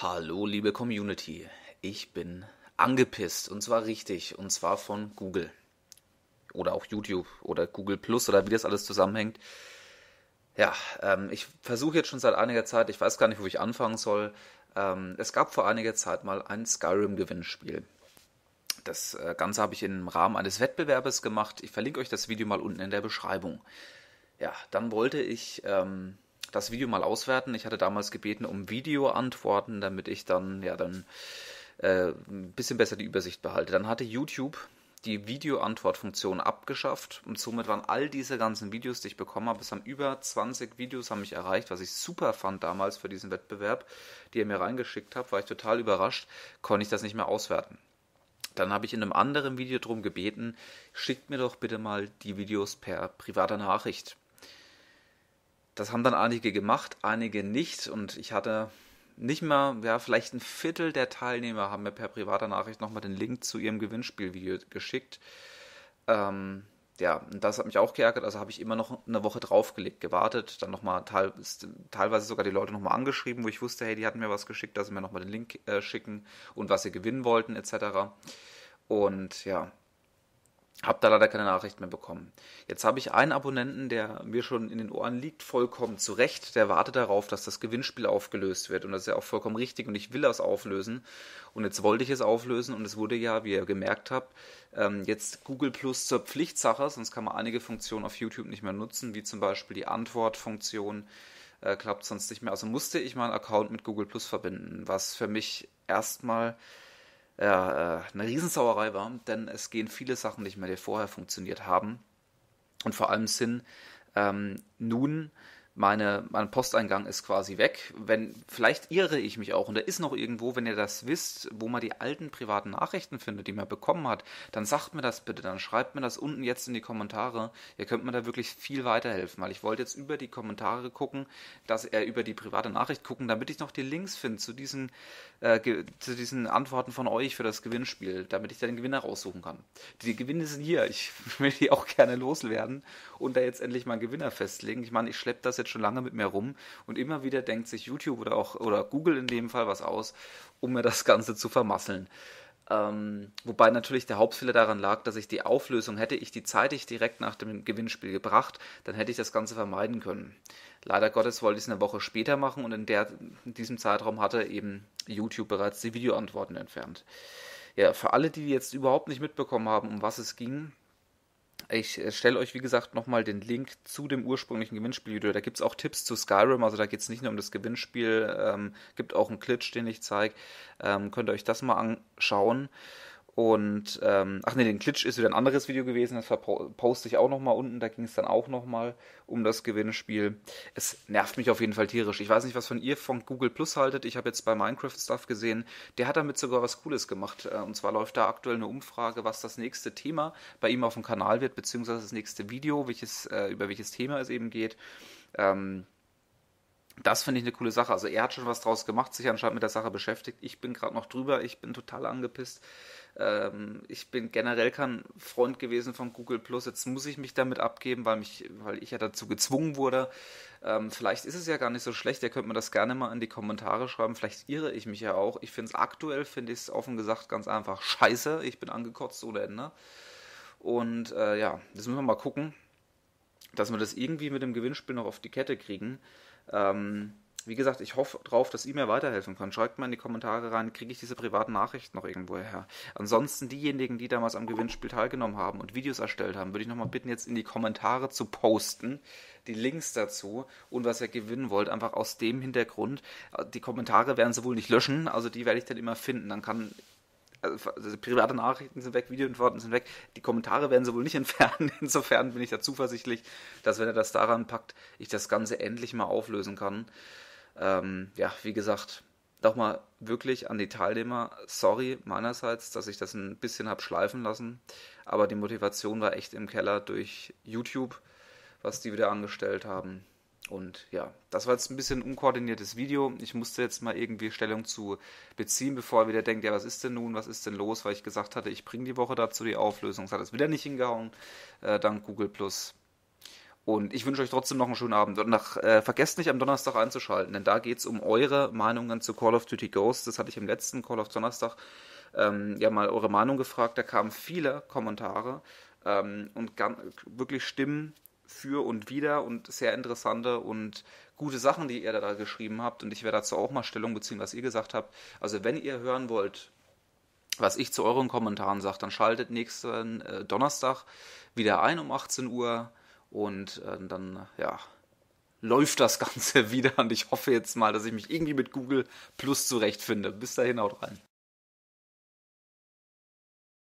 Hallo, liebe Community. Ich bin angepisst und zwar richtig und zwar von Google oder auch YouTube oder Google Plus oder wie das alles zusammenhängt. Ja, ähm, ich versuche jetzt schon seit einiger Zeit, ich weiß gar nicht, wo ich anfangen soll. Ähm, es gab vor einiger Zeit mal ein Skyrim-Gewinnspiel. Das äh, Ganze habe ich im Rahmen eines Wettbewerbes gemacht. Ich verlinke euch das Video mal unten in der Beschreibung. Ja, dann wollte ich ähm, das Video mal auswerten. Ich hatte damals gebeten um Videoantworten, damit ich dann ja dann äh, ein bisschen besser die Übersicht behalte. Dann hatte YouTube die Videoantwortfunktion abgeschafft und somit waren all diese ganzen Videos, die ich bekommen habe, es haben über 20 Videos haben mich erreicht, was ich super fand damals für diesen Wettbewerb, die ihr mir reingeschickt habt, war ich total überrascht, konnte ich das nicht mehr auswerten. Dann habe ich in einem anderen Video darum gebeten, schickt mir doch bitte mal die Videos per privater Nachricht. Das haben dann einige gemacht, einige nicht. Und ich hatte nicht mal, ja, vielleicht ein Viertel der Teilnehmer haben mir per privater Nachricht nochmal den Link zu ihrem Gewinnspielvideo geschickt. Ähm, ja, das hat mich auch geärgert. Also habe ich immer noch eine Woche draufgelegt, gewartet, dann nochmal teil, teilweise sogar die Leute nochmal angeschrieben, wo ich wusste, hey, die hatten mir was geschickt, dass sie mir nochmal den Link äh, schicken und was sie gewinnen wollten, etc. Und ja, hab da leider keine Nachricht mehr bekommen. Jetzt habe ich einen Abonnenten, der mir schon in den Ohren liegt, vollkommen zu Recht. Der wartet darauf, dass das Gewinnspiel aufgelöst wird. Und das ist ja auch vollkommen richtig. Und ich will das auflösen. Und jetzt wollte ich es auflösen. Und es wurde ja, wie ihr gemerkt habt, ähm, jetzt Google Plus zur Pflichtsache. Sonst kann man einige Funktionen auf YouTube nicht mehr nutzen, wie zum Beispiel die Antwortfunktion. Äh, klappt sonst nicht mehr. Also musste ich meinen Account mit Google Plus verbinden, was für mich erstmal ja, äh, äh, eine Riesensauerei war, denn es gehen viele Sachen nicht mehr, die vorher funktioniert haben. Und vor allem Sin ähm, nun meine, mein Posteingang ist quasi weg. Wenn, vielleicht irre ich mich auch und da ist noch irgendwo, wenn ihr das wisst, wo man die alten privaten Nachrichten findet, die man bekommen hat, dann sagt mir das bitte, dann schreibt mir das unten jetzt in die Kommentare. Ihr könnt mir da wirklich viel weiterhelfen, weil ich wollte jetzt über die Kommentare gucken, dass er über die private Nachricht gucken, damit ich noch die Links finde zu diesen, äh, zu diesen Antworten von euch für das Gewinnspiel, damit ich da den Gewinner raussuchen kann. Die Gewinne sind hier, ich will die auch gerne loswerden und da jetzt endlich mal einen Gewinner festlegen. Ich meine, ich schleppe das jetzt jetzt schon lange mit mir rum und immer wieder denkt sich YouTube oder auch oder Google in dem Fall was aus, um mir das Ganze zu vermasseln. Ähm, wobei natürlich der Hauptfehler daran lag, dass ich die Auflösung, hätte ich die zeitig direkt nach dem Gewinnspiel gebracht, dann hätte ich das Ganze vermeiden können. Leider Gottes wollte ich es eine Woche später machen und in, der, in diesem Zeitraum hatte eben YouTube bereits die Videoantworten entfernt. Ja, für alle, die jetzt überhaupt nicht mitbekommen haben, um was es ging, ich äh, stelle euch, wie gesagt, nochmal den Link zu dem ursprünglichen Gewinnspielvideo. Da gibt es auch Tipps zu Skyrim, also da geht es nicht nur um das Gewinnspiel, ähm, gibt auch einen Klitsch, den ich zeige. Ähm, könnt ihr euch das mal anschauen. Und, ähm, ach nee, den Klitsch ist wieder ein anderes Video gewesen, das poste ich auch nochmal unten, da ging es dann auch nochmal um das Gewinnspiel. Es nervt mich auf jeden Fall tierisch. Ich weiß nicht, was von ihr von Google Plus haltet. Ich habe jetzt bei Minecraft Stuff gesehen, der hat damit sogar was Cooles gemacht. Äh, und zwar läuft da aktuell eine Umfrage, was das nächste Thema bei ihm auf dem Kanal wird, beziehungsweise das nächste Video, welches, äh, über welches Thema es eben geht. Ähm, das finde ich eine coole Sache. Also er hat schon was draus gemacht, sich anscheinend mit der Sache beschäftigt. Ich bin gerade noch drüber, ich bin total angepisst. Ähm, ich bin generell kein Freund gewesen von Google Plus. Jetzt muss ich mich damit abgeben, weil, mich, weil ich ja dazu gezwungen wurde. Ähm, vielleicht ist es ja gar nicht so schlecht. Ihr könnt mir das gerne mal in die Kommentare schreiben. Vielleicht irre ich mich ja auch. Ich finde es aktuell, finde ich es offen gesagt ganz einfach scheiße. Ich bin angekotzt ohne Ende. Und äh, ja, jetzt müssen wir mal gucken, dass wir das irgendwie mit dem Gewinnspiel noch auf die Kette kriegen. Ähm, wie gesagt, ich hoffe drauf, dass ihr mir weiterhelfen könnt. Schreibt mal in die Kommentare rein, kriege ich diese privaten Nachrichten noch irgendwo her. Ansonsten diejenigen, die damals am Gewinnspiel teilgenommen haben und Videos erstellt haben, würde ich nochmal bitten, jetzt in die Kommentare zu posten, die Links dazu und was ihr gewinnen wollt, einfach aus dem Hintergrund. Die Kommentare werden sie wohl nicht löschen, also die werde ich dann immer finden. Dann kann also, private Nachrichten sind weg, Videoantworten sind weg, die Kommentare werden sie wohl nicht entfernen. Insofern bin ich da zuversichtlich, dass wenn er das daran packt, ich das Ganze endlich mal auflösen kann. Ähm, ja, wie gesagt, nochmal wirklich an die Teilnehmer, sorry meinerseits, dass ich das ein bisschen habe schleifen lassen, aber die Motivation war echt im Keller durch YouTube, was die wieder angestellt haben. Und ja, das war jetzt ein bisschen unkoordiniertes Video. Ich musste jetzt mal irgendwie Stellung zu beziehen, bevor er wieder denkt, ja, was ist denn nun, was ist denn los, weil ich gesagt hatte, ich bringe die Woche dazu die Auflösung. Das hat es wieder nicht hingehauen, äh, dank Google Plus. Und ich wünsche euch trotzdem noch einen schönen Abend. Und nach, äh, vergesst nicht, am Donnerstag einzuschalten, denn da geht es um eure Meinungen zu Call of Duty Ghosts. Das hatte ich im letzten Call of Donnerstag ähm, ja mal eure Meinung gefragt. Da kamen viele Kommentare ähm, und ganz, wirklich Stimmen, für und wieder und sehr interessante und gute Sachen, die ihr da geschrieben habt. Und ich werde dazu auch mal Stellung beziehen, was ihr gesagt habt. Also wenn ihr hören wollt, was ich zu euren Kommentaren sage, dann schaltet nächsten äh, Donnerstag wieder ein um 18 Uhr und äh, dann, ja, läuft das Ganze wieder. Und ich hoffe jetzt mal, dass ich mich irgendwie mit Google Plus zurechtfinde. Bis dahin, haut rein.